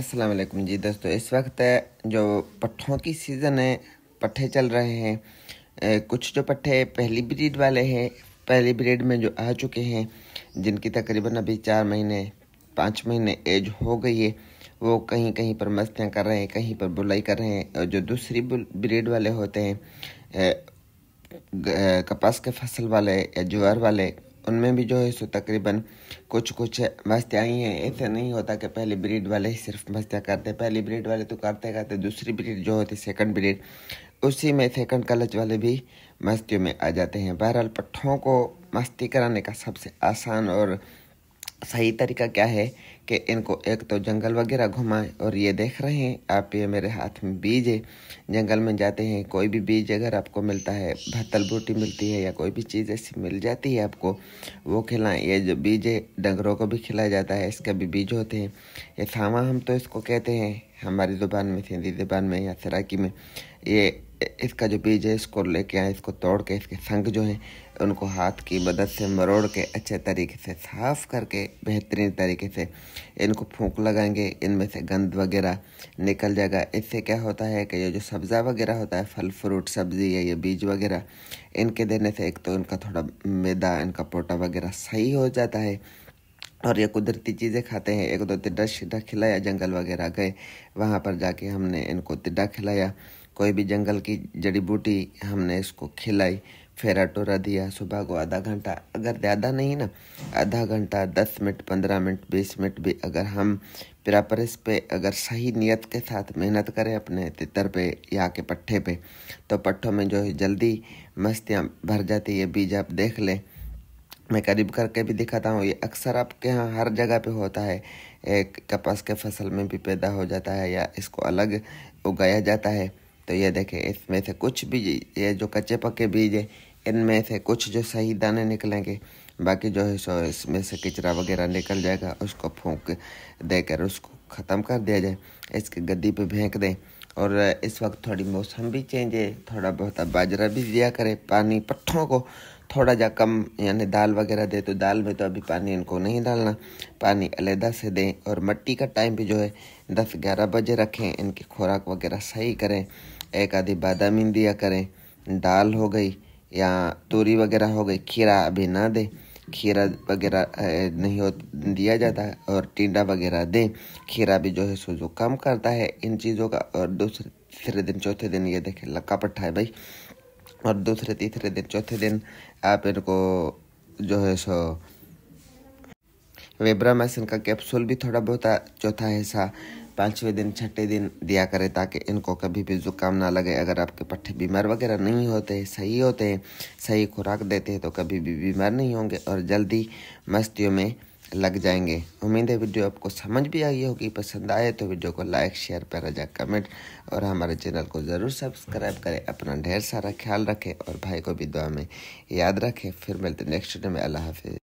वालेकुम जी दोस्तों इस वक्त जो पट्ठों की सीज़न है पट्ठे चल रहे हैं कुछ जो पट्ठे पहली ब्रीड वाले हैं पहली ब्रीड में जो आ चुके हैं जिनकी तकरीबन अभी चार महीने पाँच महीने एज हो गई है वो कहीं कहीं पर मस्तियाँ कर रहे हैं कहीं पर बुलाई कर रहे हैं और जो दूसरी ब्रीड वाले होते हैं कपास के फसल वाले या ज्वार वाले उनमें भी जो है सो तकरीबन कुछ कुछ मस्तियाँ ही हैं ऐसे नहीं होता कि पहली ब्रीड वाले ही सिर्फ मस्तियाँ करते पहली ब्रीड वाले तो करते करते दूसरी ब्रीड जो होती सेकंड ब्रीड उसी में सेकंड कलच वाले भी मस्तियों में आ जाते हैं बहरहाल पट्ठों को मस्ती कराने का सबसे आसान और सही तरीका क्या है कि इनको एक तो जंगल वगैरह घुमाएं और ये देख रहे हैं आप ये मेरे हाथ में बीज है जंगल में जाते हैं कोई भी बीज अगर आपको मिलता है भत्तल बूटी मिलती है या कोई भी चीज़ ऐसी मिल जाती है आपको वो खिलाएं ये जो बीज है डंगरों को भी खिलाया जाता है इसके भी बीज होते हैं ये थामा हम तो इसको कहते हैं हमारी ज़ुबान में सिंधी ज़ुबान में या सराकी में ये इसका जो बीज है इसको लेके आए इसको तोड़ के इसके संग जो हैं उनको हाथ की मदद से मरोड़ के अच्छे तरीके से साफ़ करके बेहतरीन तरीके से इनको फूंक लगाएंगे इनमें से गंद वगैरह निकल जाएगा इससे क्या होता है कि ये जो सब्ज़ा वगैरह होता है फल फ्रूट सब्ज़ी या ये बीज वगैरह इनके देने से एक तो इनका थोड़ा मैदा इनका पोटा वगैरह सही हो जाता है और ये कुदरती चीज़ें खाते हैं एक दो तो तिड्डा शिड्डा खिलाया जंगल वगैरह गए वहाँ पर जाके हमने इनको तिड्डा खिलाया कोई भी जंगल की जड़ी बूटी हमने इसको खिलाई फेरा टोरा दिया सुबह को आधा घंटा अगर ज़्यादा नहीं ना आधा घंटा दस मिनट पंद्रह मिनट बीस मिनट भी अगर हम इस पर अगर सही नियत के साथ मेहनत करें अपने तितर पे या के पट्ठे पे तो पट्ठों में जो है जल्दी मस्तियाँ भर जाती है बीज आप देख लें मैं करीब करके भी दिखाता हूँ ये अक्सर आपके यहाँ हर जगह पे होता है एक कपास के फसल में भी पैदा हो जाता है या इसको अलग उगाया जाता है तो ये देखें इसमें से कुछ भी ये जो कच्चे पक्के बीज है इनमें से कुछ जो सही दाने निकलेंगे बाकी जो है सो इसमें से कचरा वगैरह निकल जाएगा उसको फूंक देकर उसको ख़त्म कर दिया जाए इसके गद्दी पे फेंक दें और इस वक्त थोड़ी मौसम भी चेंज है थोड़ा बहुत बाजरा भी दिया करें पानी पट्ठों को थोड़ा जा कम यानी दाल वगैरह दे तो दाल में तो अभी पानी इनको नहीं डालना पानी अलहदा से दें और मट्टी का टाइम भी जो है दस ग्यारह बजे रखें इनकी खुराक वगैरह सही करें एक आधी बादामी दिया करें दाल हो गई या तूरी वगैरह हो गई खीरा अभी ना दे खीरा वगैरह नहीं हो दिया जाता है और टिंडा वगैरह दे खीरा भी जो है सो जो कम करता है इन चीज़ों का और दूसरे तीसरे दिन चौथे दिन ये देखें लक्का पट्ठा है भाई और दूसरे तीसरे दिन चौथे दिन आप इनको जो है सो वेब्रामासिन का कैप्सूल भी थोड़ा बहुत चौथा हिस्सा पाँचवें दिन छठे दिन दिया करें ताकि इनको कभी भी ज़ुकाम ना लगे अगर आपके पट्टे बीमार वगैरह नहीं होते सही होते हैं सही खुराक देते हैं तो कभी भी बीमार नहीं होंगे और जल्दी मस्तियों में लग जाएंगे उम्मीद है वीडियो आपको समझ भी आई होगी पसंद आए तो वीडियो को लाइक शेयर पर रजा कमेंट और हमारे चैनल को ज़रूर सब्सक्राइब करें अपना ढेर सारा ख्याल रखें और भाई को भी दुआ में याद रखें फिर मिलते नेक्स्ट वीडियो में अल्लाह हाफिज़